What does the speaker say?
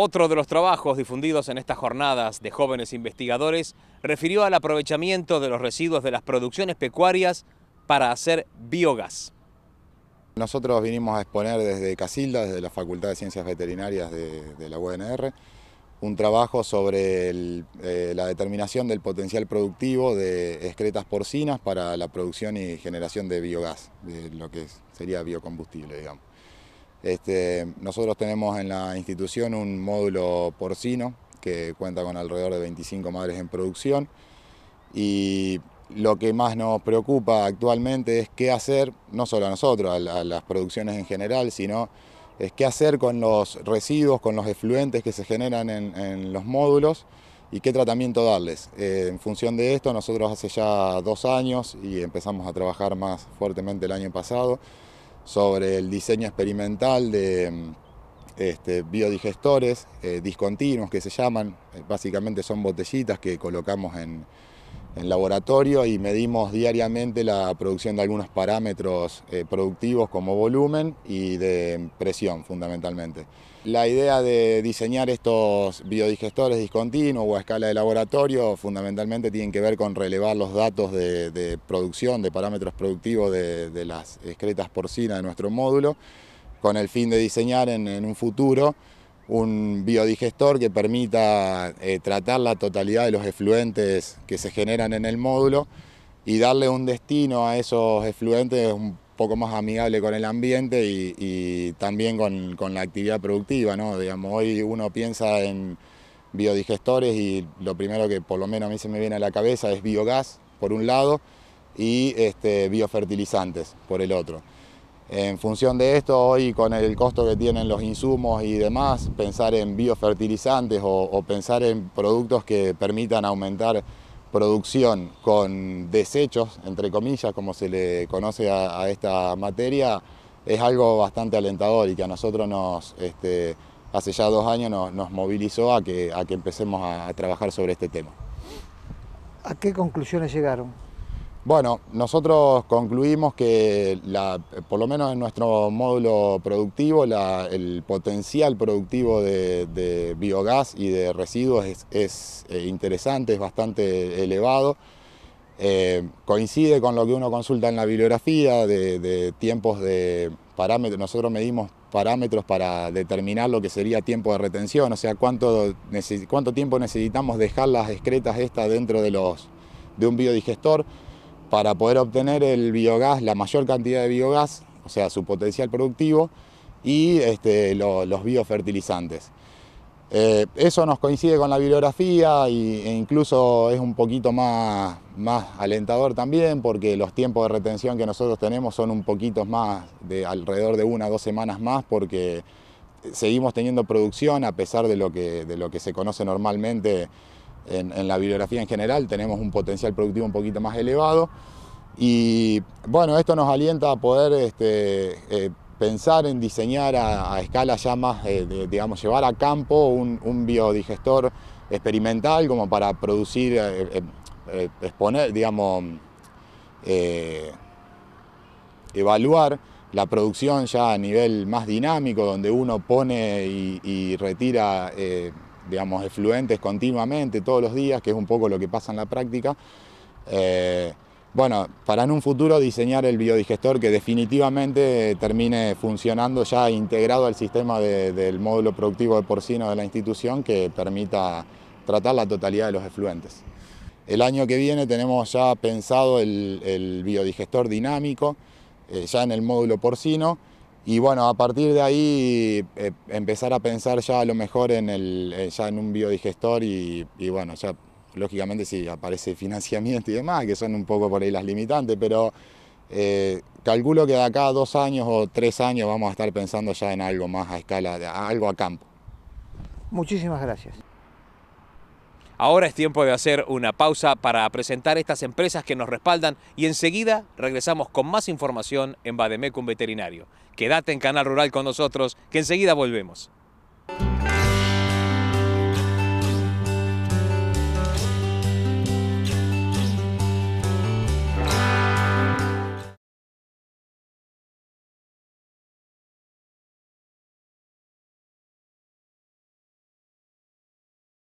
Otro de los trabajos difundidos en estas jornadas de jóvenes investigadores refirió al aprovechamiento de los residuos de las producciones pecuarias para hacer biogás. Nosotros vinimos a exponer desde Casilda, desde la Facultad de Ciencias Veterinarias de, la UNR, un trabajo sobre eh, la determinación del potencial productivo de excretas porcinas para la producción y generación de biogás, de lo que sería biocombustible, digamos. Este, nosotros tenemos en la institución un módulo porcino que cuenta con alrededor de 25 madres en producción y lo que más nos preocupa actualmente es qué hacer, no solo a nosotros, a, las producciones en general, sino es qué hacer con los residuos, con los efluentes que se generan en, los módulos y qué tratamiento darles. Eh, en función de esto, nosotros hace ya dos años y empezamos a trabajar más fuertemente el año pasado, sobre el diseño experimental de mm, este, biodigestores eh, discontinuos que se llaman, eh, básicamente son botellitas que colocamos en, en laboratorio y medimos diariamente la producción de algunos parámetros eh, productivos como volumen y de presión fundamentalmente. La idea de diseñar estos biodigestores discontinuos o a escala de laboratorio fundamentalmente tienen que ver con relevar los datos de, producción, de parámetros productivos de, las excretas porcinas de nuestro módulo, con el fin de diseñar en un futuro un biodigestor que permita eh, tratar la totalidad de los efluentes que se generan en el módulo y darle un destino a esos efluentes un poco más amigable con el ambiente y, también con, la actividad productiva. ¿no? Digamos, hoy uno piensa en biodigestores y lo primero que por lo menos a mí se me viene a la cabeza es biogás por un lado y este, biofertilizantes por el otro. En función de esto, hoy con el costo que tienen los insumos y demás, pensar en biofertilizantes o, pensar en productos que permitan aumentar producción con desechos, entre comillas, como se le conoce a, esta materia, es algo bastante alentador y que a nosotros nos, este, hace ya dos años nos, movilizó a que, a que empecemos a trabajar sobre este tema. ¿A qué conclusiones llegaron? Bueno, nosotros concluimos que, por lo menos en nuestro módulo productivo, el potencial productivo de, biogás y de residuos es, eh, interesante, es bastante elevado. Eh, coincide con lo que uno consulta en la bibliografía de, tiempos de parámetros. Nosotros medimos parámetros para determinar lo que sería tiempo de retención, o sea, cuánto, tiempo necesitamos dejar las excretas estas dentro de un biodigestor para poder obtener el biogás, la mayor cantidad de biogás, o sea, su potencial productivo, y este, los biofertilizantes. Eh, eso nos coincide con la bibliografía e incluso es un poquito más, más alentador también porque los tiempos de retención que nosotros tenemos son un poquito más, de alrededor de una o dos semanas más porque seguimos teniendo producción a pesar de lo que, de lo que se conoce normalmente en, la bibliografía en general tenemos un potencial productivo un poquito más elevado. Y bueno, esto nos alienta a poder este, eh, pensar en diseñar a, escala ya más, eh, digamos, llevar a campo un, biodigestor experimental como para producir, eh, exponer, digamos, evaluar la producción ya a nivel más dinámico, donde uno pone y retira digamos, efluentes continuamente, todos los días, que es un poco lo que pasa en la práctica. Eh, bueno, para en un futuro diseñar el biodigestor que definitivamente termine funcionando ya integrado al sistema del módulo productivo de porcino de la institución que permita tratar la totalidad de los efluentes. El año que viene tenemos ya pensado el, biodigestor dinámico, eh, ya en el módulo porcino, y bueno, a partir de ahí eh, empezar a pensar ya a lo mejor en, el, eh, en un biodigestor y, bueno, ya lógicamente sí, aparece financiamiento y demás, que son un poco por ahí las limitantes, pero eh, calculo que de acá a dos años o tres años vamos a estar pensando ya en algo más a escala, algo a campo. Muchísimas gracias. Ahora es tiempo de hacer una pausa para presentar estas empresas que nos respaldan y enseguida regresamos con más información en Bademecum Veterinario. Quédate en Canal Rural con nosotros, que enseguida volvemos.